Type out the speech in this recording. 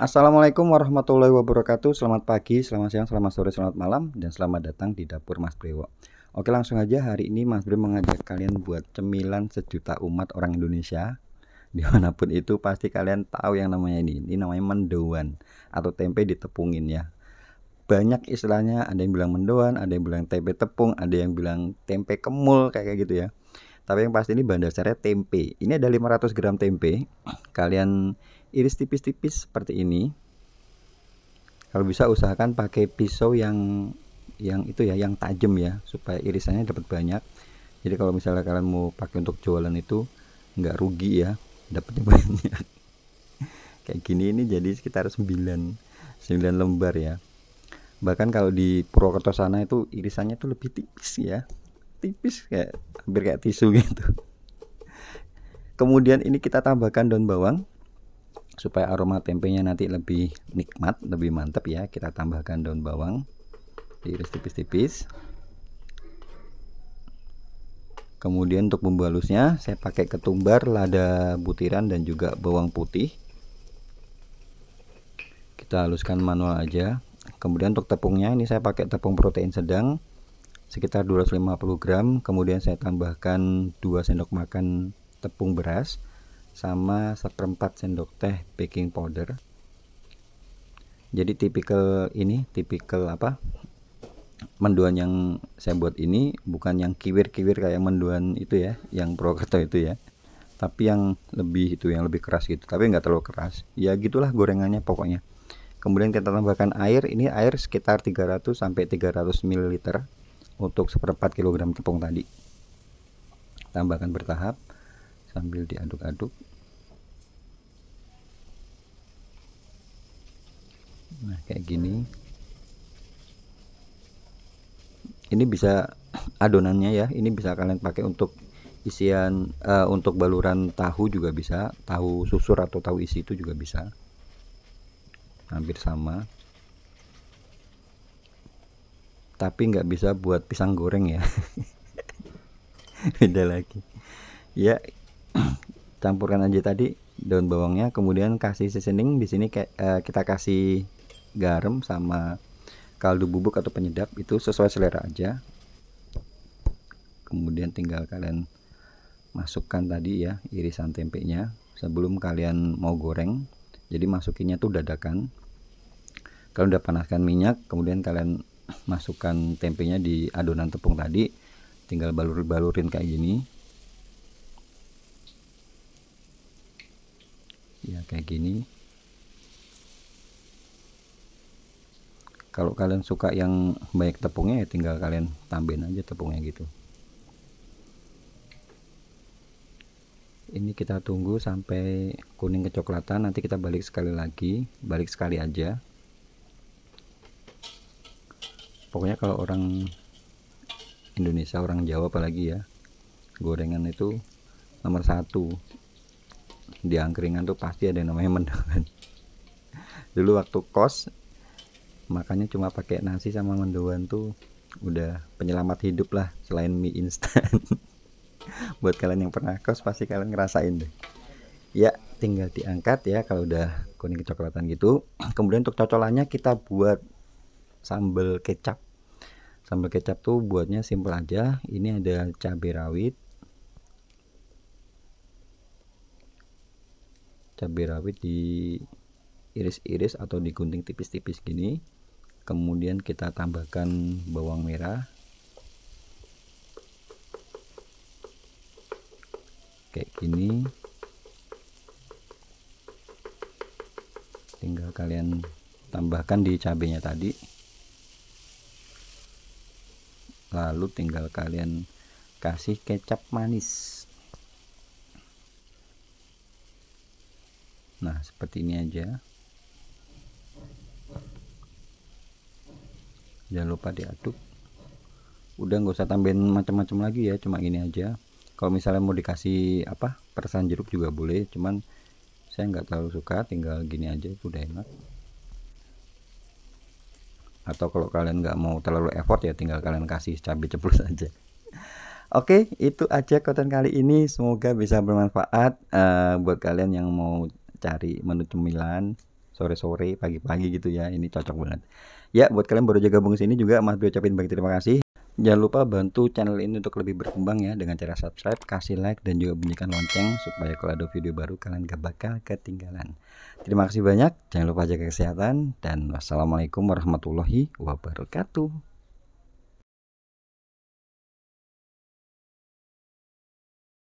Assalamualaikum warahmatullahi wabarakatuh Selamat pagi, selamat siang, selamat sore, selamat malam Dan selamat datang di dapur Mas Brewo Oke langsung aja hari ini Mas Brewo mengajak kalian buat cemilan sejuta umat orang Indonesia Dimanapun itu pasti kalian tahu yang namanya ini Ini namanya mendoan Atau tempe ditepungin ya Banyak istilahnya ada yang bilang mendoan, ada yang bilang tempe tepung Ada yang bilang tempe kemul kayak gitu ya tapi yang pasti ini bahan dasarnya tempe. Ini ada 500 gram tempe. Kalian iris tipis-tipis seperti ini kalau bisa usahakan pakai pisau yang yang itu ya yang tajam ya supaya irisannya dapat banyak jadi kalau misalnya kalian mau pakai untuk jualan itu nggak rugi ya dapatnya banyak kayak gini ini jadi sekitar 9 9 lembar ya bahkan kalau di Purwokerto sana itu irisannya tuh lebih tipis ya tipis kayak hampir kayak tisu gitu kemudian ini kita tambahkan daun bawang supaya aroma tempenya nanti lebih nikmat lebih mantap ya kita tambahkan daun bawang iris tipis-tipis kemudian untuk membalusnya saya pakai ketumbar lada butiran dan juga bawang putih kita haluskan manual aja kemudian untuk tepungnya ini saya pakai tepung protein sedang sekitar 250 gram kemudian saya tambahkan 2 sendok makan tepung beras sama seperempat sendok teh baking powder jadi tipikal ini tipikal apa menduan yang saya buat ini bukan yang kiwir-kiwir kayak menduan itu ya yang prokerto itu ya tapi yang lebih itu yang lebih keras gitu tapi nggak terlalu keras ya gitulah gorengannya pokoknya kemudian kita tambahkan air ini air sekitar 300 sampai 300 ml untuk seperempat kilogram tepung tadi tambahkan bertahap sambil diaduk-aduk nah kayak gini ini bisa adonannya ya ini bisa kalian pakai untuk isian uh, untuk baluran tahu juga bisa tahu susur atau tahu isi itu juga bisa hampir sama tapi nggak bisa buat pisang goreng ya beda lagi ya campurkan aja tadi daun bawangnya kemudian kasih seasoning di sini eh, kita kasih garam sama kaldu bubuk atau penyedap itu sesuai selera aja kemudian tinggal kalian masukkan tadi ya irisan tempenya sebelum kalian mau goreng jadi masukinnya tuh dadakan kalau udah panaskan minyak kemudian kalian masukkan tempenya di adonan tepung tadi tinggal balur-balurin kayak gini kayak gini kalau kalian suka yang banyak tepungnya ya tinggal kalian tambahin aja tepungnya gitu ini kita tunggu sampai kuning kecoklatan nanti kita balik sekali lagi balik sekali aja pokoknya kalau orang Indonesia orang Jawa apalagi ya gorengan itu nomor satu di angkringan tuh pasti ada yang namanya mendoan dulu waktu kos makanya cuma pakai nasi sama mendoan tuh udah penyelamat hidup lah selain mie instan buat kalian yang pernah kos pasti kalian ngerasain deh ya tinggal diangkat ya kalau udah kuning kecoklatan gitu kemudian untuk cocolannya kita buat sambal kecap sambal kecap tuh buatnya simple aja ini ada cabai rawit cabai rawit diiris-iris atau digunting tipis-tipis gini kemudian kita tambahkan bawang merah kayak gini tinggal kalian tambahkan di cabenya tadi lalu tinggal kalian kasih kecap manis nah seperti ini aja jangan lupa diaduk udah nggak usah tambahin macam-macam lagi ya cuma ini aja kalau misalnya mau dikasih apa persan jeruk juga boleh cuman saya nggak terlalu suka tinggal gini aja udah enak atau kalau kalian nggak mau terlalu effort ya tinggal kalian kasih cabai ceplos aja Oke, itu aja konten kali ini. Semoga bisa bermanfaat uh, buat kalian yang mau cari menu cemilan sore-sore pagi-pagi gitu ya ini cocok banget ya buat kalian baru jaga gabung ini juga Mas Dwi ucapin banyak terima kasih jangan lupa bantu channel ini untuk lebih berkembang ya dengan cara subscribe kasih like dan juga bunyikan lonceng supaya kalau ada video baru kalian gak bakal ketinggalan terima kasih banyak jangan lupa jaga kesehatan dan wassalamualaikum warahmatullahi wabarakatuh